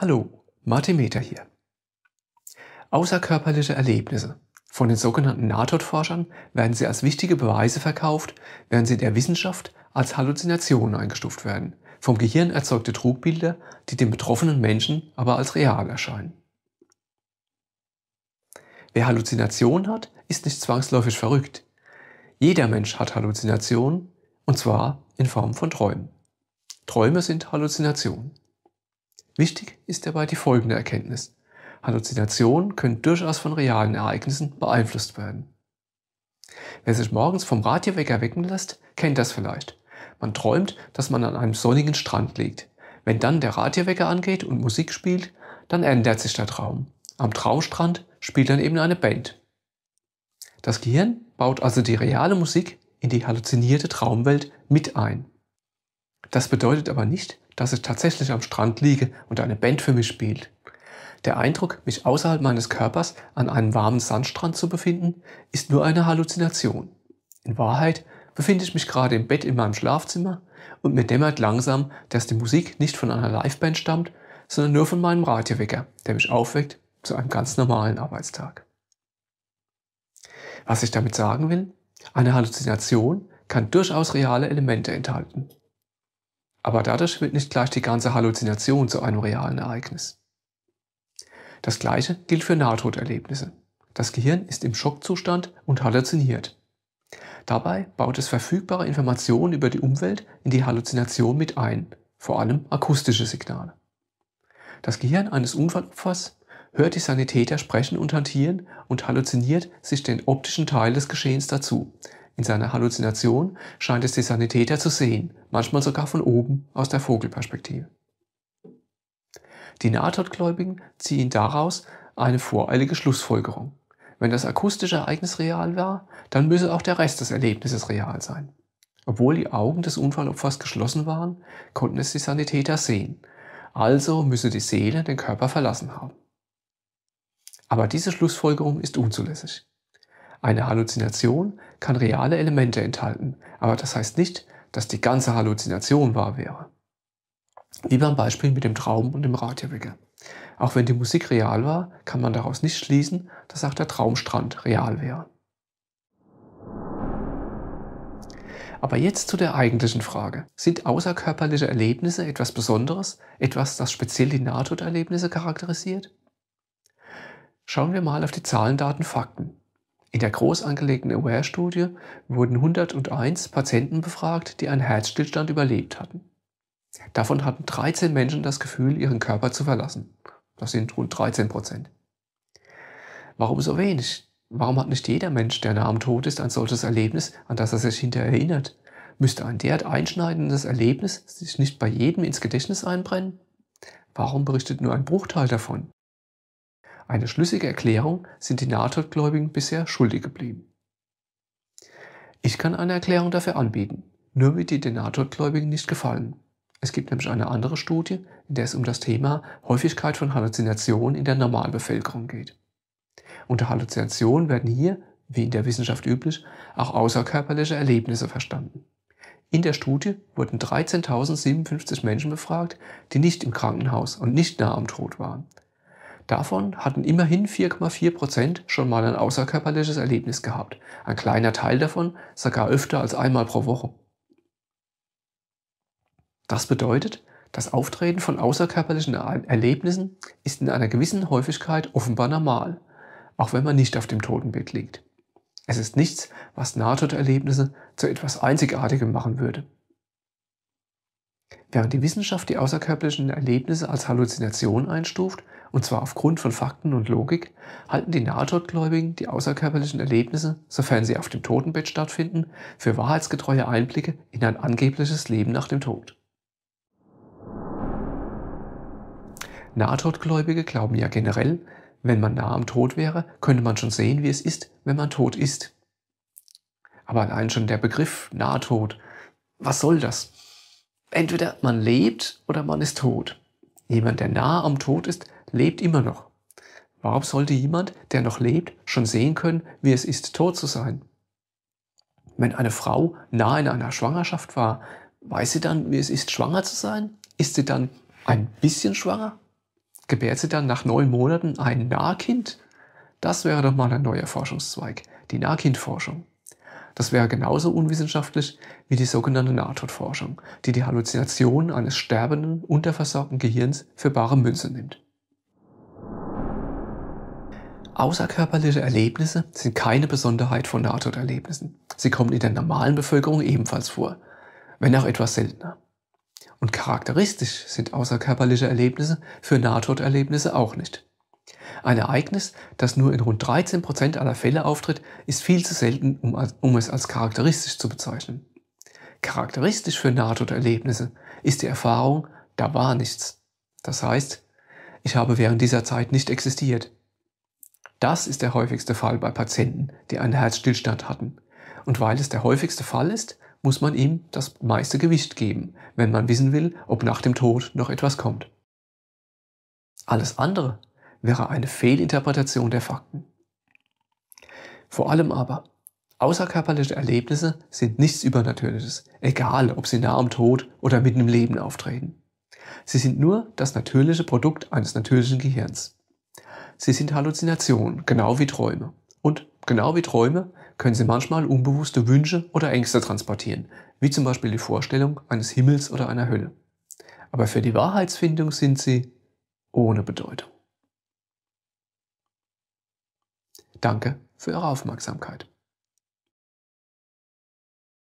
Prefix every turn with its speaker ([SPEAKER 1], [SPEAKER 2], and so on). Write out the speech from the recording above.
[SPEAKER 1] Hallo, Martin Meter hier. Außerkörperliche Erlebnisse. Von den sogenannten Nahtodforschern werden sie als wichtige Beweise verkauft, während sie der Wissenschaft als Halluzinationen eingestuft werden. Vom Gehirn erzeugte Trugbilder, die den betroffenen Menschen aber als real erscheinen. Wer Halluzinationen hat, ist nicht zwangsläufig verrückt. Jeder Mensch hat Halluzinationen, und zwar in Form von Träumen. Träume sind Halluzinationen. Wichtig ist dabei die folgende Erkenntnis. Halluzinationen können durchaus von realen Ereignissen beeinflusst werden. Wer sich morgens vom Radiowecker wecken lässt, kennt das vielleicht. Man träumt, dass man an einem sonnigen Strand liegt. Wenn dann der Radiowecker angeht und Musik spielt, dann ändert sich der Traum. Am Traumstrand spielt dann eben eine Band. Das Gehirn baut also die reale Musik in die halluzinierte Traumwelt mit ein. Das bedeutet aber nicht, dass ich tatsächlich am Strand liege und eine Band für mich spielt. Der Eindruck, mich außerhalb meines Körpers an einem warmen Sandstrand zu befinden, ist nur eine Halluzination. In Wahrheit befinde ich mich gerade im Bett in meinem Schlafzimmer und mir dämmert langsam, dass die Musik nicht von einer Liveband stammt, sondern nur von meinem Radiowecker, der mich aufweckt zu einem ganz normalen Arbeitstag. Was ich damit sagen will, eine Halluzination kann durchaus reale Elemente enthalten. Aber dadurch wird nicht gleich die ganze Halluzination zu einem realen Ereignis. Das gleiche gilt für Nahtoderlebnisse. Das Gehirn ist im Schockzustand und halluziniert. Dabei baut es verfügbare Informationen über die Umwelt in die Halluzination mit ein, vor allem akustische Signale. Das Gehirn eines Unfallopfers hört die Sanitäter sprechen und hantieren und halluziniert sich den optischen Teil des Geschehens dazu, in seiner Halluzination scheint es die Sanitäter zu sehen, manchmal sogar von oben aus der Vogelperspektive. Die Nahtodgläubigen ziehen daraus eine voreilige Schlussfolgerung. Wenn das akustische Ereignis real war, dann müsse auch der Rest des Erlebnisses real sein. Obwohl die Augen des Unfallopfers geschlossen waren, konnten es die Sanitäter sehen. Also müsse die Seele den Körper verlassen haben. Aber diese Schlussfolgerung ist unzulässig. Eine Halluzination kann reale Elemente enthalten, aber das heißt nicht, dass die ganze Halluzination wahr wäre. Wie beim Beispiel mit dem Traum und dem Radierwecker. Auch wenn die Musik real war, kann man daraus nicht schließen, dass auch der Traumstrand real wäre. Aber jetzt zu der eigentlichen Frage. Sind außerkörperliche Erlebnisse etwas Besonderes, etwas, das speziell die Nahtoderlebnisse charakterisiert? Schauen wir mal auf die Zahlen, Daten, Fakten. In der groß angelegten AWARE-Studie wurden 101 Patienten befragt, die einen Herzstillstand überlebt hatten. Davon hatten 13 Menschen das Gefühl, ihren Körper zu verlassen. Das sind rund 13 Prozent. Warum so wenig? Warum hat nicht jeder Mensch, der nah am Tod ist, ein solches Erlebnis, an das er sich hinterher erinnert? Müsste ein derart einschneidendes Erlebnis sich nicht bei jedem ins Gedächtnis einbrennen? Warum berichtet nur ein Bruchteil davon? eine schlüssige Erklärung sind die Nahtodgläubigen bisher schuldig geblieben. Ich kann eine Erklärung dafür anbieten, nur wird die den Nahtodgläubigen nicht gefallen. Es gibt nämlich eine andere Studie, in der es um das Thema Häufigkeit von Halluzinationen in der Normalbevölkerung geht. Unter Halluzinationen werden hier, wie in der Wissenschaft üblich, auch außerkörperliche Erlebnisse verstanden. In der Studie wurden 13.057 Menschen befragt, die nicht im Krankenhaus und nicht nah am Tod waren Davon hatten immerhin 4,4 Prozent schon mal ein außerkörperliches Erlebnis gehabt, ein kleiner Teil davon sogar öfter als einmal pro Woche. Das bedeutet, das Auftreten von außerkörperlichen Erlebnissen ist in einer gewissen Häufigkeit offenbar normal, auch wenn man nicht auf dem Totenbett liegt. Es ist nichts, was Nahtoderlebnisse zu etwas Einzigartigem machen würde. Während die Wissenschaft die außerkörperlichen Erlebnisse als Halluzination einstuft, und zwar aufgrund von Fakten und Logik, halten die Nahtodgläubigen die außerkörperlichen Erlebnisse, sofern sie auf dem Totenbett stattfinden, für wahrheitsgetreue Einblicke in ein angebliches Leben nach dem Tod. Nahtodgläubige glauben ja generell, wenn man nah am Tod wäre, könnte man schon sehen, wie es ist, wenn man tot ist. Aber allein schon der Begriff Nahtod, was soll das? Entweder man lebt oder man ist tot. Jemand, der nahe am Tod ist, lebt immer noch. Warum sollte jemand, der noch lebt, schon sehen können, wie es ist, tot zu sein? Wenn eine Frau nahe in einer Schwangerschaft war, weiß sie dann, wie es ist, schwanger zu sein? Ist sie dann ein bisschen schwanger? Gebärt sie dann nach neun Monaten ein Nahkind? Das wäre doch mal ein neuer Forschungszweig, die Nahkindforschung. Das wäre genauso unwissenschaftlich wie die sogenannte Nahtodforschung, die die Halluzination eines sterbenden, unterversorgten Gehirns für bare Münze nimmt. Außerkörperliche Erlebnisse sind keine Besonderheit von Nahtoderlebnissen. Sie kommen in der normalen Bevölkerung ebenfalls vor, wenn auch etwas seltener. Und charakteristisch sind außerkörperliche Erlebnisse für Nahtoderlebnisse auch nicht. Ein Ereignis, das nur in rund 13% aller Fälle auftritt, ist viel zu selten, um, um es als charakteristisch zu bezeichnen. Charakteristisch für Nahtoderlebnisse ist die Erfahrung, da war nichts. Das heißt, ich habe während dieser Zeit nicht existiert. Das ist der häufigste Fall bei Patienten, die einen Herzstillstand hatten. Und weil es der häufigste Fall ist, muss man ihm das meiste Gewicht geben, wenn man wissen will, ob nach dem Tod noch etwas kommt. Alles andere wäre eine Fehlinterpretation der Fakten. Vor allem aber, außerkörperliche Erlebnisse sind nichts Übernatürliches, egal ob sie nah am Tod oder mitten im Leben auftreten. Sie sind nur das natürliche Produkt eines natürlichen Gehirns. Sie sind Halluzinationen, genau wie Träume. Und genau wie Träume können sie manchmal unbewusste Wünsche oder Ängste transportieren, wie zum Beispiel die Vorstellung eines Himmels oder einer Hölle. Aber für die Wahrheitsfindung sind sie ohne Bedeutung. Danke für Ihre Aufmerksamkeit.